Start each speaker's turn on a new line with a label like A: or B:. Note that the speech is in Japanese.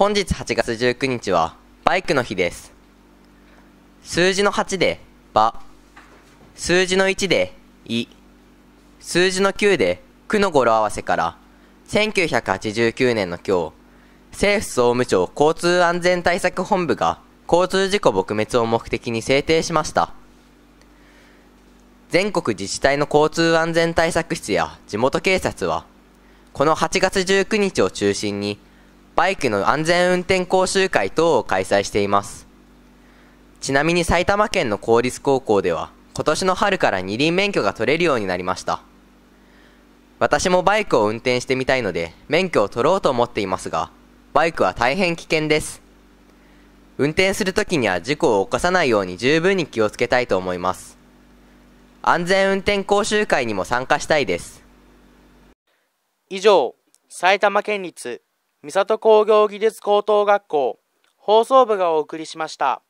A: 本日8月19日はバイクの日です数字の8でば」数字の1でい」数字の9でく」の語呂合わせから1989年の今日政府総務省交通安全対策本部が交通事故撲滅を目的に制定しました全国自治体の交通安全対策室や地元警察はこの8月19日を中心にバイクの安全運転講習会等を開催しています。ちなみに埼玉県の公立高校では、今年の春から二輪免許が取れるようになりました。私もバイクを運転してみたいので、免許を取ろうと思っていますが、バイクは大変危険です。運転するときには事故を起こさないように十分に気をつけたいと思います。安全運転講習会にも参加したいです。
B: 以上、埼玉県立三郷工業技術高等学校放送部がお送りしました。